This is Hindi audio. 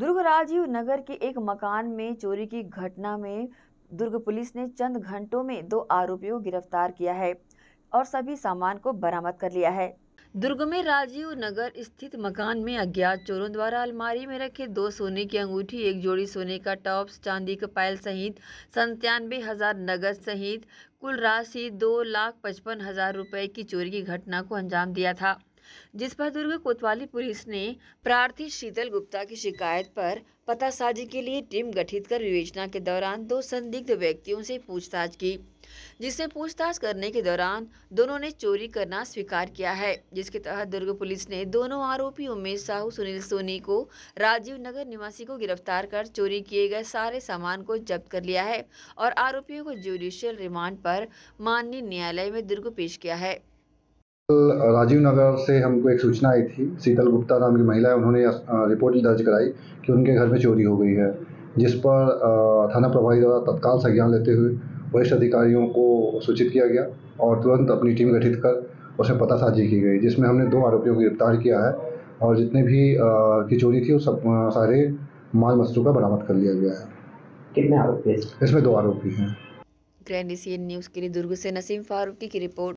दुर्ग राजीव नगर के एक मकान में चोरी की घटना में दुर्ग पुलिस ने चंद घंटों में दो आरोपियों को गिरफ्तार किया है और सभी सामान को बरामद कर लिया है दुर्ग में राजीव नगर स्थित मकान में अज्ञात चोरों द्वारा अलमारी में रखे दो सोने की अंगूठी एक जोड़ी सोने का टॉप्स चांदी का पायल सहित संतानवे हजार नगद सहित कुल राशि दो लाख पचपन हजार रुपए की चोरी की घटना को अंजाम दिया था जिस पर दुर्ग कोतवाली पुलिस ने प्रार्थी शीतल गुप्ता की शिकायत पर पता साजी के लिए टीम गठित कर विवेचना के दौरान दो संदिग्ध व्यक्तियों से पूछताछ की जिससे पूछताछ करने के दौरान दोनों ने चोरी करना स्वीकार किया है जिसके तहत दुर्ग पुलिस ने दोनों आरोपी उमेश साहू सुनील सोनी को राजीव नगर निवासी को गिरफ्तार कर चोरी किए गए सारे सामान को जब्त कर लिया है और आरोपियों को जुडिशियल रिमांड पर माननीय न्यायालय में दुर्ग पेश किया है राजीव नगर से हमको एक सूचना आई थी शीतल गुप्ता नाम की महिला है उन्होंने रिपोर्ट दर्ज कराई कि उनके घर में चोरी हो गई है जिस पर थाना प्रभारी द्वारा तत्काल संज्ञान लेते हुए वरिष्ठ अधिकारियों को सूचित किया गया और तुरंत अपनी टीम गठित कर उसमें पतासाजी की गई जिसमें हमने दो आरोपियों को गिरफ्तार किया है और जितने भी की चोरी थी वो सब सारे माल मसरू का बरामद कर लिया गया है कितने आरोपी इसमें दो आरोपी हैं ग्रैंड एशियन न्यूज़ के लिए दुर्ग से नसीम फारूकी की रिपोर्ट